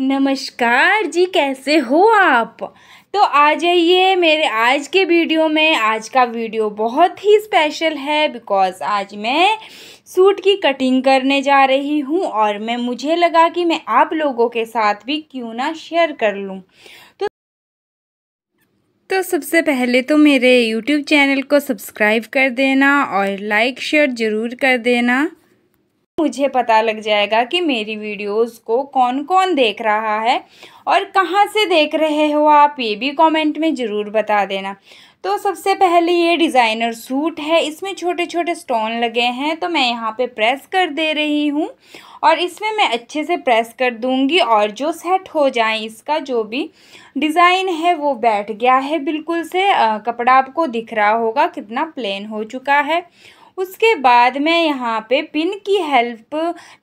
नमस्कार जी कैसे हो आप तो आ जाइए मेरे आज के वीडियो में आज का वीडियो बहुत ही स्पेशल है बिकॉज़ आज मैं सूट की कटिंग करने जा रही हूँ और मैं मुझे लगा कि मैं आप लोगों के साथ भी क्यों ना शेयर कर लूँ तो तो सबसे पहले तो मेरे यूट्यूब चैनल को सब्सक्राइब कर देना और लाइक शेयर ज़रूर कर देना मुझे पता लग जाएगा कि मेरी वीडियोस को कौन कौन देख रहा है और कहाँ से देख रहे हो आप ये भी कमेंट में ज़रूर बता देना तो सबसे पहले ये डिज़ाइनर सूट है इसमें छोटे छोटे स्टोन लगे हैं तो मैं यहाँ पे प्रेस कर दे रही हूँ और इसमें मैं अच्छे से प्रेस कर दूँगी और जो सेट हो जाए इसका जो भी डिज़ाइन है वो बैठ गया है बिल्कुल से आ, कपड़ा आपको दिख रहा होगा कितना प्लेन हो चुका है उसके बाद मैं यहाँ पे पिन की हेल्प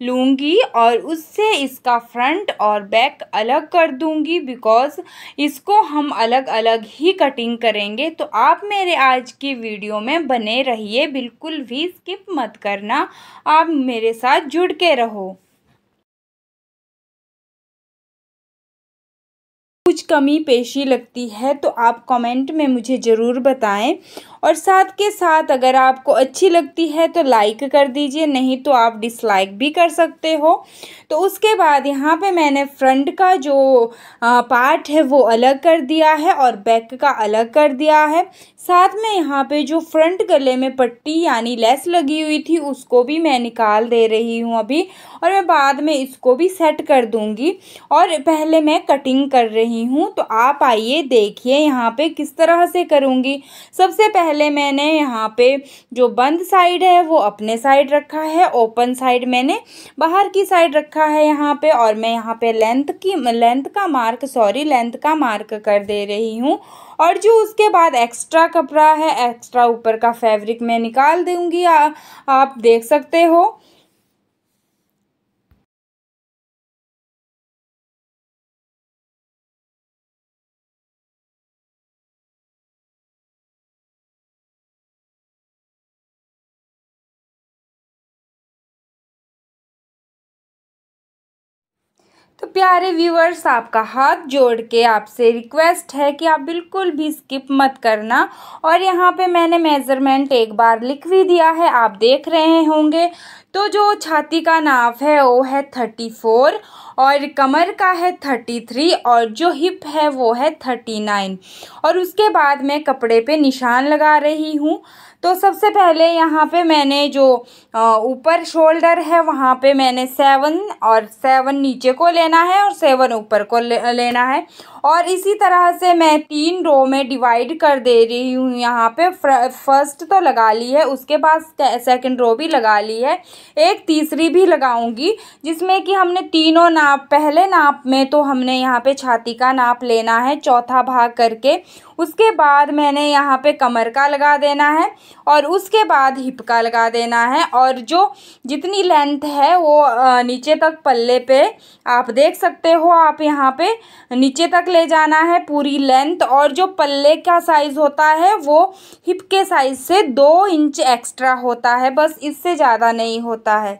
लूँगी और उससे इसका फ्रंट और बैक अलग कर दूँगी बिकॉज़ इसको हम अलग अलग ही कटिंग करेंगे तो आप मेरे आज की वीडियो में बने रहिए बिल्कुल भी स्किप मत करना आप मेरे साथ जुड़ के रहो कुछ कमी पेशी लगती है तो आप कमेंट में मुझे ज़रूर बताएं और साथ के साथ अगर आपको अच्छी लगती है तो लाइक कर दीजिए नहीं तो आप डिसलाइक भी कर सकते हो तो उसके बाद यहाँ पे मैंने फ्रंट का जो पार्ट है वो अलग कर दिया है और बैक का अलग कर दिया है साथ में यहाँ पे जो फ्रंट गले में पट्टी यानी लेस लगी हुई थी उसको भी मैं निकाल दे रही हूँ अभी और मैं बाद में इसको भी सेट कर दूँगी और पहले मैं कटिंग कर रही हूँ तो आप आइए देखिए यहाँ पे किस तरह से करूँगी सबसे पहले मैंने यहाँ पे जो बंद साइड है वो अपने साइड रखा है ओपन साइड मैंने बाहर की साइड रखा है यहाँ पे और मैं यहाँ पे लेंथ की लेंथ का मार्क सॉरी लेंथ का मार्क कर दे रही हूँ और जो उसके बाद एक्स्ट्रा कपड़ा है एक्स्ट्रा ऊपर का फैब्रिक मैं निकाल दूँगी आप देख सकते हो तो प्यारे व्यूअर्स आपका हाथ जोड़ के आपसे रिक्वेस्ट है कि आप बिल्कुल भी स्किप मत करना और यहाँ पे मैंने मेज़रमेंट एक बार लिख भी दिया है आप देख रहे होंगे तो जो छाती का नाप है वो है थर्टी फोर और कमर का है थर्टी थ्री और जो हिप है वो है थर्टी नाइन और उसके बाद मैं कपड़े पे निशान लगा रही हूँ तो सबसे पहले यहाँ पे मैंने जो ऊपर शोल्डर है वहाँ पे मैंने सेवन और सेवन नीचे को लेना है और सेवन ऊपर को लेना है और इसी तरह से मैं तीन रो में डिवाइड कर दे रही हूँ यहाँ पे फर्स्ट तो लगा ली है उसके बाद सेकंड रो भी लगा ली है एक तीसरी भी लगाऊंगी जिसमें कि हमने तीनों नाप पहले नाप में तो हमने यहाँ पे छाती का नाप लेना है चौथा भाग करके उसके बाद मैंने यहाँ पे कमर का लगा देना है और उसके बाद हिप का लगा देना है और जो जितनी लेंथ है वो नीचे तक पल्ले पे आप देख सकते हो आप यहाँ पे नीचे तक ले जाना है पूरी लेंथ और जो पल्ले का साइज़ होता है वो हिप के साइज़ से दो इंच एक्स्ट्रा होता है बस इससे ज़्यादा नहीं हो होता है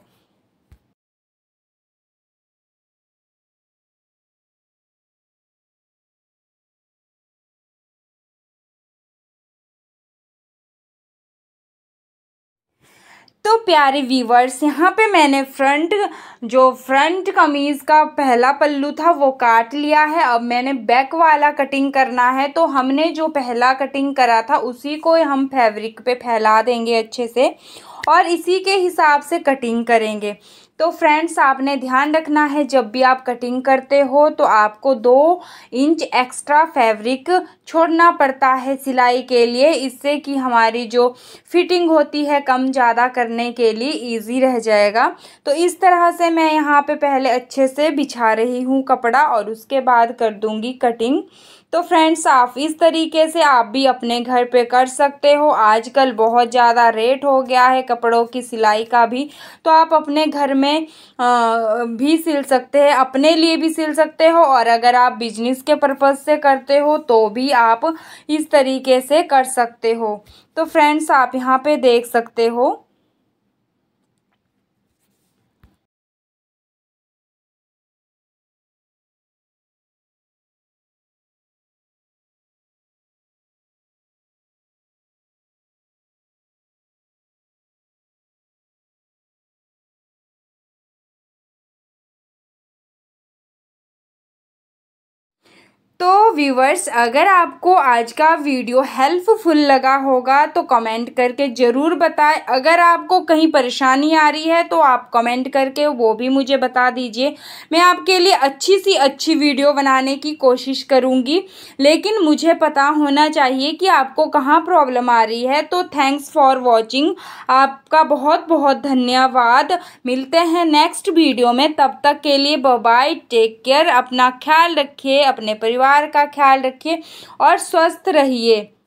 तो प्यारे व्यूवर्स यहाँ पे मैंने फ्रंट जो फ्रंट कमीज़ का पहला पल्लू था वो काट लिया है अब मैंने बैक वाला कटिंग करना है तो हमने जो पहला कटिंग करा था उसी को हम फैब्रिक पे फैला देंगे अच्छे से और इसी के हिसाब से कटिंग करेंगे तो फ्रेंड्स आपने ध्यान रखना है जब भी आप कटिंग करते हो तो आपको दो इंच एक्स्ट्रा फैब्रिक छोड़ना पड़ता है सिलाई के लिए इससे कि हमारी जो फिटिंग होती है कम ज़्यादा करने के लिए इजी रह जाएगा तो इस तरह से मैं यहाँ पे पहले अच्छे से बिछा रही हूँ कपड़ा और उसके बाद कर दूँगी कटिंग तो फ्रेंड्स आप इस तरीके से आप भी अपने घर पे कर सकते हो आजकल बहुत ज़्यादा रेट हो गया है कपड़ों की सिलाई का भी तो आप अपने घर में आ, भी सिल सकते हैं अपने लिए भी सिल सकते हो और अगर आप बिजनेस के पर्पज़ से करते हो तो भी आप इस तरीके से कर सकते हो तो फ्रेंड्स आप यहाँ पे देख सकते हो तो व्यूवर्स अगर आपको आज का वीडियो हेल्पफुल लगा होगा तो कमेंट करके ज़रूर बताएं अगर आपको कहीं परेशानी आ रही है तो आप कमेंट करके वो भी मुझे बता दीजिए मैं आपके लिए अच्छी सी अच्छी वीडियो बनाने की कोशिश करूँगी लेकिन मुझे पता होना चाहिए कि आपको कहाँ प्रॉब्लम आ रही है तो थैंक्स फॉर वॉचिंग आपका बहुत बहुत धन्यवाद मिलते हैं नेक्स्ट वीडियो में तब तक के लिए बाय टेक केयर अपना ख्याल रखिए अपने परिवार परिवार का ख्याल रखिए और स्वस्थ रहिए